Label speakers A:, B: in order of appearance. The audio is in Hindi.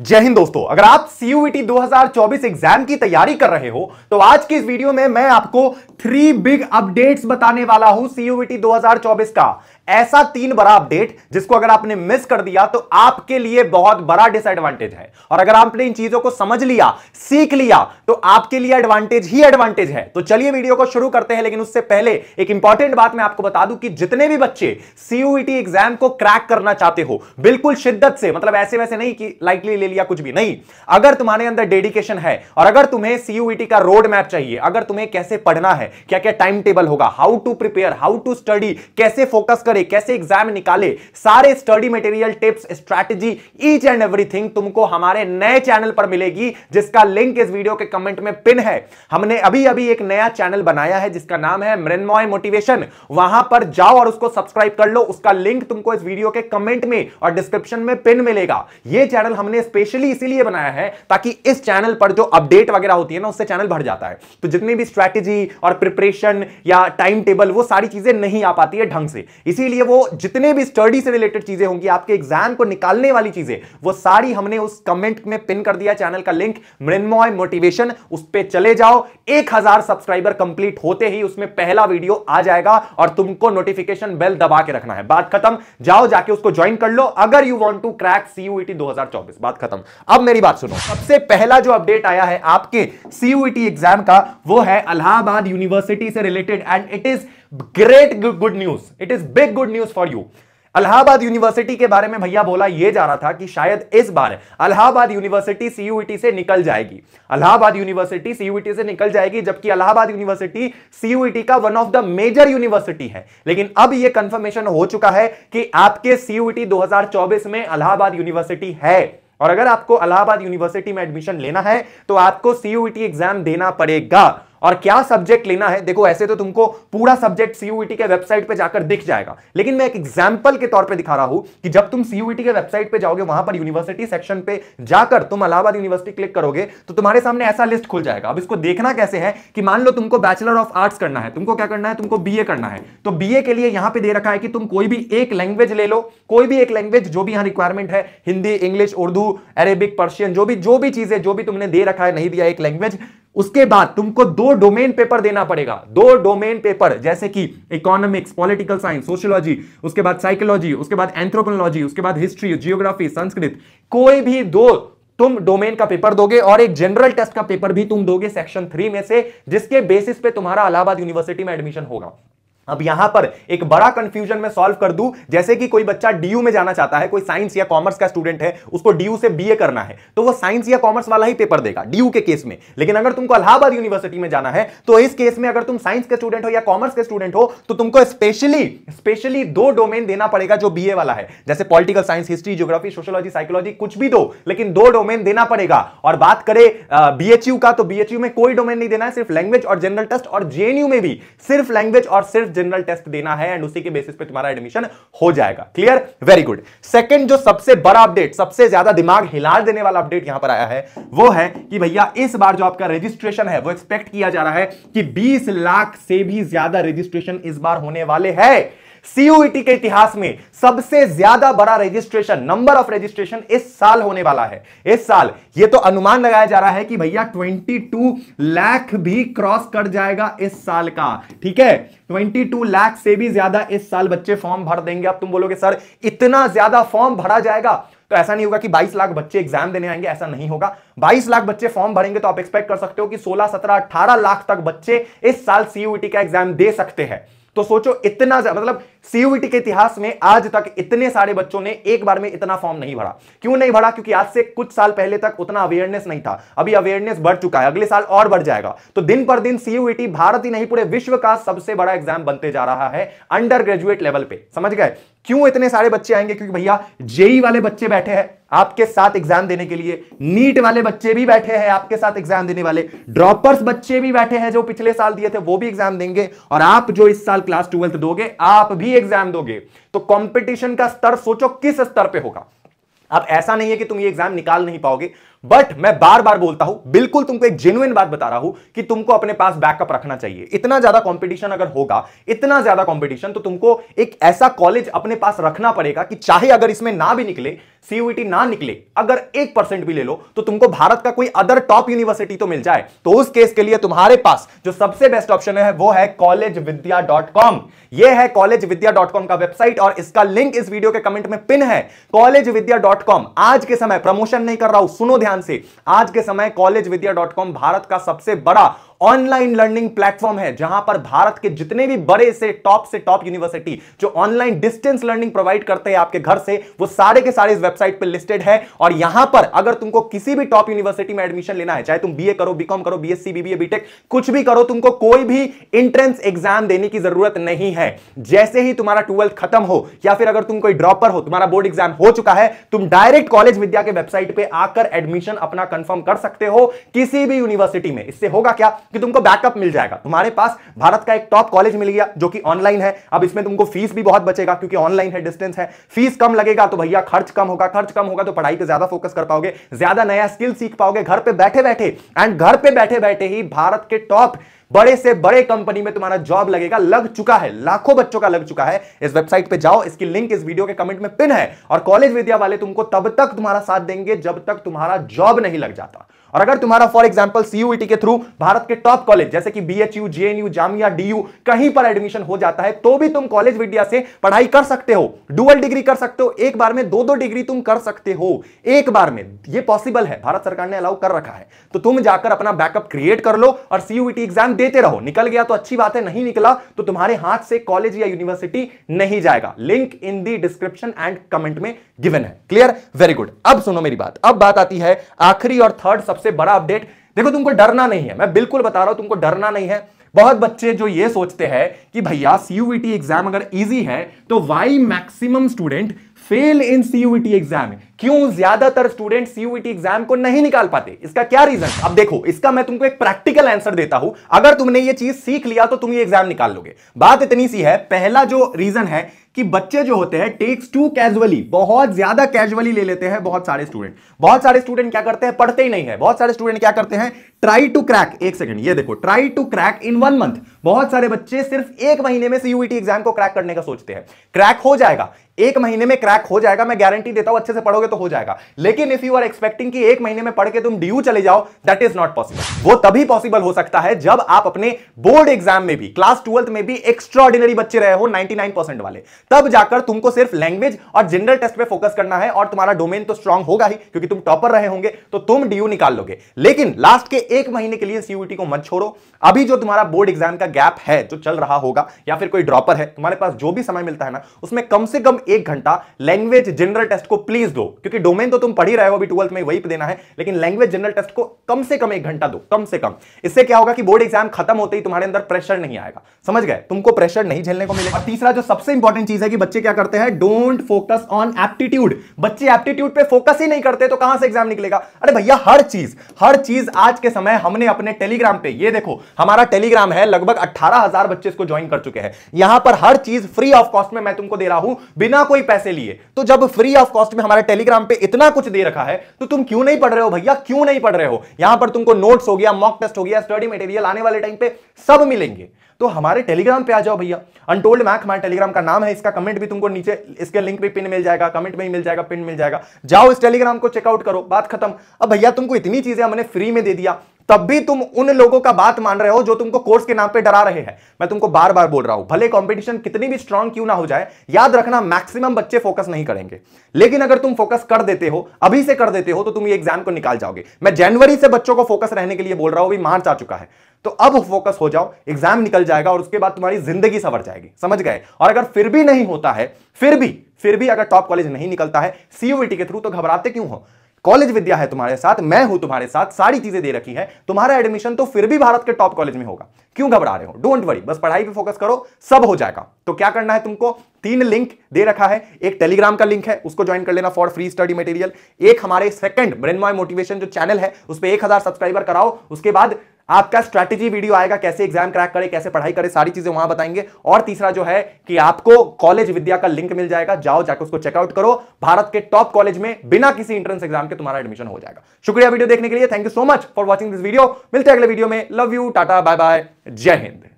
A: जय हिंद दोस्तों अगर आप सीयूईटी 2024 एग्जाम की तैयारी कर रहे हो तो आज की इस वीडियो में मैं आपको थ्री बिग अपडेट्स बताने वाला हूं e सीयूईटी 2024 का ऐसा तीन बड़ा अपडेट जिसको अगर आपने मिस कर दिया तो आपके लिए बहुत बड़ा डिसएडवांटेज है और अगर आपने इन चीजों को समझ लिया सीख लिया तो आपके लिए एडवांटेज ही एडवांटेज है तो चलिए वीडियो को शुरू करते हैं लेकिन उससे पहले एक इंपॉर्टेंट बात मैं आपको बता दूं कि जितने भी बच्चे सीयूईटी एग्जाम e को क्रैक करना चाहते हो बिल्कुल शिद्दत से मतलब ऐसे वैसे नहीं कि लाइकली ले लिया कुछ भी नहीं अगर तुम्हारे अंदर डेडिकेशन है और अगर तुम्हें सीयूईटी e का रोड मैप चाहिए अगर तुम्हें कैसे पढ़ना है क्या क्या टाइम टेबल होगा how to prepare how to study कैसे फोकस करे कैसे एग्जाम निकाले सारे study material tips strategy each and everything तुमको हमारे नए चैनल पर मिलेगी जिसका लिंक इस वीडियो के कमेंट में पिन है हमने अभी अभी एक नया चैनल बनाया है जिसका नाम है मृन्मय मोटिवेशन वहां पर जाओ और उसको सब्सक्राइब कर लो उसका लिंक तुमको इस वीडियो के कमेंट में और डिस्क्रिप्शन में पिन मिलेगा यह चैनल हमने स्पेशली इसीलिए बनाया है ताकि इस चैनल पर जो अपडेट वगैरह होती है ना उससे चैनल भर जाता है तो जितनी भी स्ट्रैटेजी और प्रिपरेशन या टाइम टेबल वो सारी चीजें नहीं आ पाती है ढंग से इसीलिए वो जितने भी स्टडी से रिलेटेड चीजें होंगी आपके एग्जाम को निकालने वाली चीजें वो सारी हमने उस कमेंट में पिन कर दिया चैनल का लिंक मृन्मोय मोटिवेशन उस पर चले जाओ एक सब्सक्राइबर कंप्लीट होते ही उसमें पहला वीडियो आ जाएगा और तुमको नोटिफिकेशन बेल दबा के रखना है बात खत्म जाओ जाके उसको ज्वाइन कर लो अगर यू वॉन्ट टू क्रैक दो हजार चौबीस बात खत्म खत्म अब मेरी बात सुनो सबसे पहला जो अपडेट आया है आपके सीयूटी एग्जाम e का वो है अलाहाबाद यूनिवर्सिटी से related and it is great good news it is big good news for you Allahabad university के बारे में भैया बोला यह जा रहा था कि शायद इस बार अलाहाबाद यूनिवर्सिटी सीयूटी से निकल जाएगी अलाहाबाद यूनिवर्सिटी सीयूटी से निकल जाएगी जबकि अलाहाबाद यूनिवर्सिटी सीयूटी का one of the major university है लेकिन अब यह कंफर्मेशन हो चुका है कि आपके सीयूटी e दो में अलाहाबाद यूनिवर्सिटी है और अगर आपको इलाहाबाद यूनिवर्सिटी में एडमिशन लेना है तो आपको सीयूईटी एग्जाम e देना पड़ेगा और क्या सब्जेक्ट लेना है देखो ऐसे तो तुमको पूरा सब्जेक्ट सीयूईटी e के वेबसाइट पे जाकर दिख जाएगा लेकिन मैं एक एग्जाम्पल के तौर पे दिखा रहा हूं कि जब तुम सीयूईटी e के वेबसाइट पे जाओगे वहां पर यूनिवर्सिटी सेक्शन पे जाकर तुम अलाहाबाद यूनिवर्सिटी क्लिक करोगे तो तुम्हारे सामने ऐसा लिस्ट खुल जाएगा अब इसको देखना कैसे है कि मान लो तुमको बैचलर ऑफ आर्ट्स करना है तुमको क्या करना है तुमको बी करना है तो बी के लिए यहां पर दे रखा है कि तुम कोई भी एक लैंग्वेज ले लो कोई भी एक लैंग्वेज जो भी यहां रिक्वायरमेंट है Hindi English Urdu Arabic Persian जो भी जो भी चीजें जो भी तुमने दे रखा है नहीं दिया एक लैंग्वेज उसके बाद तुमको दो डोमेन पेपर देना पड़ेगा दो डोमेन पेपर जैसे कि इकोनॉमिक्स पॉलिटिकल साइंस सोशियोलॉजी उसके बाद साइकोलॉजी उसके बाद एंथ्रोपोलॉजी उसके बाद हिस्ट्री जियोग्राफी संस्कृत कोई भी दो तुम डोमेन का पेपर दोगे और एक जनरल टेस्ट का पेपर भी तुम दोगे सेक्शन थ्री में से जिसके बेसिस पे तुम्हारा इलाहाबाद यूनिवर्सिटी में एडमिशन होगा अब यहां पर एक बड़ा कंफ्यूजन मैं सॉल्व कर दूं जैसे कि कोई बच्चा डीयू में जाना चाहता है कोई साइंस या कॉमर्स का स्टूडेंट है उसको डीयू से बीए करना है तो वो साइंस या कॉमर्स वाला ही पेपर देगा डीयू के केस में लेकिन अगर तुमको अलाहाबाद यूनिवर्सिटी में जाना है तो इस केस में अगर तुम साइंस के स्टूडेंट हो या कॉमर्स के स्टूडेंट हो तो तुमको स्पेशली स्पेशली दो डोमेन देना पड़ेगा जो बीए वाला है जैसे political science history geography sociology psychology कुछ भी दो लेकिन दो डोमेन देना पड़ेगा और बात करें बीएचयू का तो बीएचयू में कोई डोमेन नहीं देना है सिर्फ लैंग्वेज और जनरल टेस्ट और जेएनयू में भी सिर्फ लैंग्वेज और सिर्फ जनरल टेस्ट देना है एंड उसी के बेसिस पे तुम्हारा एडमिशन हो जाएगा क्लियर वेरी गुड सेकंड जो सबसे बड़ा अपडेट सबसे ज्यादा दिमाग हिला देने वाला अपडेट यहां पर आया है वो है कि भैया इस बार जो आपका रजिस्ट्रेशन है वो एक्सपेक्ट किया जा रहा है कि बीस लाख से भी ज्यादा रजिस्ट्रेशन इस बार होने वाले है सीयूईटी e के इतिहास में सबसे ज्यादा बड़ा रजिस्ट्रेशन नंबर ऑफ रजिस्ट्रेशन इस साल होने वाला है इस साल ये तो अनुमान लगाया जा रहा है कि भैया 22 लाख भी क्रॉस कर जाएगा इस साल का ठीक है 22 लाख से भी ज्यादा इस साल बच्चे फॉर्म भर देंगे अब तुम बोलोगे सर इतना ज्यादा फॉर्म भरा जाएगा तो ऐसा नहीं होगा कि 22 लाख बच्चे एग्जाम देने आएंगे ऐसा नहीं होगा 22 लाख बच्चे फॉर्म भरेंगे तो आप एक्सपेक्ट कर सकते हो कि 16, 17, 18 लाख तक बच्चे इस साल सीयूटी e का एग्जाम दे सकते हैं तो सोचो इतना मतलब सीयूटी के इतिहास में आज तक इतने सारे बच्चों ने एक बार में इतना फॉर्म नहीं भरा क्यों नहीं भरा क्योंकि आज से कुछ साल पहले तक उतना अवेयरनेस नहीं था अभी अवेयरनेस बढ़ चुका है अगले साल और बढ़ जाएगा तो दिन पर दिन सीयूटी भारत ही नहीं पूरे विश्व का सबसे बड़ा एग्जाम बनते जा रहा है अंडर ग्रेजुएट लेवल पे समझ गए क्यों इतने सारे बच्चे आएंगे क्योंकि भैया जेई वाले बच्चे बैठे हैं आपके साथ एग्जाम देने के लिए नीट वाले बच्चे भी बैठे हैं आपके साथ एग्जाम देने वाले ड्रॉपर्स बच्चे भी बैठे हैं जो पिछले साल दिए थे वो भी एग्जाम देंगे और आप जो इस साल क्लास ट्वेल्थ दोगे आप भी एग्जाम दोगे तो कॉम्पिटिशन का स्तर सोचो किस स्तर पर होगा अब ऐसा नहीं है कि तुम ये एग्जाम निकाल नहीं पाओगे बट मैं बार बार बोलता हूं बिल्कुल तुमको एक जेन्युन बात बता रहा हूं कि तुमको अपने पास बैकअप रखना चाहिए इतना ज्यादा कंपटीशन अगर होगा इतना ज्यादा कंपटीशन तो तुमको एक ऐसा कॉलेज अपने पास रखना पड़ेगा कि चाहे अगर इसमें ना भी निकले सीयूटी e ना निकले अगर एक परसेंट भी ले लो तो तुमको भारत का कोई अदर टॉप यूनिवर्सिटी तो मिल जाए तो उस केस के लिए तुम्हारे पास जो सबसे बेस्ट ऑप्शन है वो है कॉलेज विद्या डॉट कॉम यह है कॉलेज विद्या डॉट कॉम का वेबसाइट और इसका लिंक इस वीडियो के कमेंट में पिन है कॉलेज विद्या डॉट कॉम आज के समय प्रमोशन नहीं कर रहा हूं सुनो ध्यान ध्यान से आज के समय कॉलेज भारत का सबसे बड़ा ऑनलाइन लर्निंग प्लेटफॉर्म है जहां पर भारत के जितने भी बड़े से टॉप से टॉप यूनिवर्सिटी जो ऑनलाइन डिस्टेंस लर्निंग प्रोवाइड करते हैं आपके घर से वो सारे के सारे इस वेबसाइट पर लिस्टेड है और यहां पर अगर तुमको किसी भी टॉप यूनिवर्सिटी में एडमिशन लेना है चाहे तुम बी करो बीकॉम करो बीएससी बीबीए बीटेक कुछ भी करो तुमको कोई भी इंट्रेंस एग्जाम देने की जरूरत नहीं है जैसे ही तुम्हारा ट्वेल्थ खत्म हो या फिर अगर तुम कोई ड्रॉपर हो तुम्हारा बोर्ड एग्जाम हो चुका है तुम डायरेक्ट कॉलेज विद्या के वेबसाइट पे आकर एडमिशन अपना कंफर्म कर सकते हो किसी भी यूनिवर्सिटी में इससे होगा क्या कि तुमको बैकअप मिल जाएगा तुम्हारे पास भारत का एक टॉप कॉलेज मिल गया जो कि ऑनलाइन है अब इसमें तुमको फीस भी बहुत बचेगा क्योंकि ऑनलाइन है डिस्टेंस है फीस कम लगेगा तो भैया खर्च कम होगा खर्च कम होगा तो पढ़ाई पर ज्यादा फोकस कर पाओगे ज्यादा नया स्किल सीख पाओगे घर पर बैठे बैठे एंड घर पर बैठे बैठे ही भारत के टॉप बड़े से बड़े कंपनी में तुम्हारा जॉब लगेगा लग चुका है लाखों बच्चों का लग चुका है इस वेबसाइट पे जाओ इसकी लिंक इस वीडियो के कमेंट में पिन है और कॉलेज विद्या वाले तुमको तब तक तुम्हारा साथ देंगे जब तक तुम्हारा जॉब नहीं लग जाता और अगर तुम्हारा फॉर एग्जाम्पल सीयूईटी के थ्रू भारत के टॉप कॉलेज जैसे कि B H U JNU Jamia DU कहीं पर एडमिशन हो जाता है तो भी तुम कॉलेज विद्या से पढ़ाई कर सकते हो डुअल डिग्री कर सकते हो एक बार में दो दो डिग्री तुम कर सकते हो एक बार में ये पॉसिबल है भारत सरकार ने अलाउ कर रखा है तो तुम जाकर अपना बैकअप क्रिएट कर लो और सीयूईटी एग्जाम e देते रहो निकल गया तो अच्छी बात है नहीं निकला तो तुम्हारे हाथ से कॉलेज या यूनिवर्सिटी नहीं जाएगा link in the description and comment में गिवन है क्लियर वेरी गुड अब सुनो मेरी बात अब बात आती है आखिरी और थर्ड सबसे सबसे बड़ा अपडेट देखो तुमको डरना नहीं है मैं बिल्कुल बता रहा हूं तुमको डरना नहीं है बहुत बच्चे जो ये सोचते हैं कि भैया सीयूईटी एग्जाम e अगर इजी है तो why maximum student fail in CUET exam क्यों ज्यादातर स्टूडेंट सीयूईटी एग्जाम को नहीं निकाल पाते इसका क्या रीजन अब देखो इसका मैं तुमको एक प्रैक्टिकल आंसर देता हूं अगर तुमने ये चीज सीख लिया तो तुम ये एग्जाम निकाल लोगे बात इतनी सी है पहला जो रीजन है कि बच्चे जो होते हैं टेक्स टू कैजुअली बहुत ज्यादा कैजुअली ले लेते हैं बहुत सारे स्टूडेंट बहुत सारे स्टूडेंट क्या करते हैं पढ़ते ही नहीं है बहुत सारे स्टूडेंट क्या करते हैं ट्राई टू क्रैक एक सेकंड ये देखो try to crack in one month बहुत सारे बच्चे सिर्फ एक महीने में सीयूईटी एग्जाम e को क्रैक करने का सोचते हैं क्रैक हो जाएगा एक महीने में क्रैक हो जाएगा मैं गारंटी देता हूं अच्छे से पढ़ोगे करोगे तो हो जाएगा लेकिन इफ यू आर एक्सपेक्टिंग कि एक महीने में पढ़ के तुम डीयू चले जाओ दैट इज नॉट पॉसिबल वो तभी पॉसिबल हो सकता है जब आप अपने बोर्ड एग्जाम में भी क्लास ट्वेल्थ में भी एक्स्ट्रॉर्डिनरी बच्चे रहे हो नाइनटी वाले तब जाकर तुमको सिर्फ लैंग्वेज और जनरल टेस्ट पर फोकस करना है और तुम्हारा डोमेन तो स्ट्रांग होगा ही क्योंकि तुम टॉपर रहे होंगे तो तुम डीयू निकाल लोगे लेकिन लास्ट के एक महीने के लिए सीयूटी को मत छोड़ो अभी जो तुम्हारा बोर्ड एग्जाम का गैप है जो चल रहा होगा या फिर कोई ड्रॉपर है तुम्हारे पास जो भी समय मिलता है ना उसमें कम से कम एक घंटा लैंग्वेज जनरल टेस्ट को प्लीज दो क्योंकि डोमेन तो तुम पढ़ ही रहे हो अभी ट्वेल्थ में वही देना है लेकिन लैंग्वेज जनरल टेस्ट को कम से कम एक घंटा दो कम से कम इससे क्या होगा कि बोर्ड एग्जाम खत्म होते ही तुम्हारे अंदर प्रेशर नहीं आएगा समझ गए तुमको प्रेशर नहीं झेलने को मिलेगा तीसरा जो सबसे इंपॉर्टेंट चीज है कि बच्चे क्या करते हैं डोंट फोकस ऑन एप्टीट्यूड बच्चे एप्टीट्यूड पर फोकस ही नहीं करते तो कहां से एग्जाम निकलेगा अरे भैया हर चीज हर चीज आज के समय हमने अपने टेलीग्राम पे ये देखो हमारा टेलीग्राम है लगभग अठारह बच्चे इसको ज्वाइन कर चुके हैं यहां पर हर चीज फ्री ऑफ कॉस्ट में मैं तुमको दे रहा हूं बिना कोई पैसे लिए तो जब फ्री ऑफ कॉस्ट में हमारे टेली टेलीग्राम पे इतना कुछ दे रखा है तो तुम क्यों नहीं पढ़ रहे हो भैया क्यों नहीं पढ़ रहे हो यहां पर तुमको नोट्स हो गया मॉक टेस्ट हो गया स्टडी मटेरियल आने वाले टाइम पे सब मिलेंगे तो हमारे टेलीग्राम पे आ जाओ भैया अनटोल्ड मैक हमारे टेलीग्राम का नाम है इसका कमेंट भी तुमको नीचे इसके लिंक भी पिन मिल जाएगा कमेंट में ही मिल जाएगा पिन मिल जाएगा जाओ इस टेलीग्राम को चेकआउट करो बात खत्म अब भैया तुमको इतनी चीजें हमने फ्री में दे दिया तब भी तुम उन लोगों का बात मान रहे हो जो तुमको कोर्स के नाम पे डरा रहे हैं मैं तुमको बार बार बोल रहा हूं भले कंपटीशन कितनी भी स्ट्रांग क्यों ना हो जाए याद रखना मैक्सिमम बच्चे फोकस नहीं करेंगे लेकिन अगर तुम फोकस कर देते हो अभी से कर देते हो तो तुम ये एग्जाम को निकाल जाओगे मैं जनवरी से बच्चों को फोकस रहने के लिए बोल रहा हूं अभी मार्च आ चुका है तो अब फोकस हो जाओ एग्जाम निकल जाएगा और उसके बाद तुम्हारी जिंदगी सवर जाएगी समझ गए और अगर फिर भी नहीं होता है फिर भी फिर भी अगर टॉप कॉलेज नहीं निकलता है सीयूटी के थ्रू तो घबराते क्यों हो कॉलेज विद्या है तुम्हारे साथ मैं हूं तुम्हारे साथ सारी चीजें दे रखी है तुम्हारा एडमिशन तो फिर भी भारत के टॉप कॉलेज में होगा क्यों घबरा रहे हो डोंट वरी बस पढ़ाई पे फोकस करो सब हो जाएगा तो क्या करना है तुमको तीन लिंक दे रखा है एक टेलीग्राम का लिंक है उसको ज्वाइन कर लेना फॉर फ्री स्टडी मटेरियल एक हमारे सेकंड ब्रेनमॉय मोटिवेशन जो चैनल है उस पर एक हजार सब्सक्राइबर कराओ उसके बाद आपका स्ट्रैटेजी वीडियो आएगा कैसे एग्जाम क्रैक करें कैसे पढ़ाई करें सारी चीजें वहां बताएंगे और तीसरा जो है कि आपको कॉलेज विद्या का लिंक मिल जाएगा जाओ जाकर उसको चेकआउट करो भारत के टॉप कॉलेज में बिना किसी इंट्रेंस एग्जाम के तुम्हारा एडमिशन हो जाएगा शुक्रिया वीडियो देखने के लिए thank you so much for watching this video मिलते अगले वीडियो में लव यू टाटा बाय बाय जय हिंद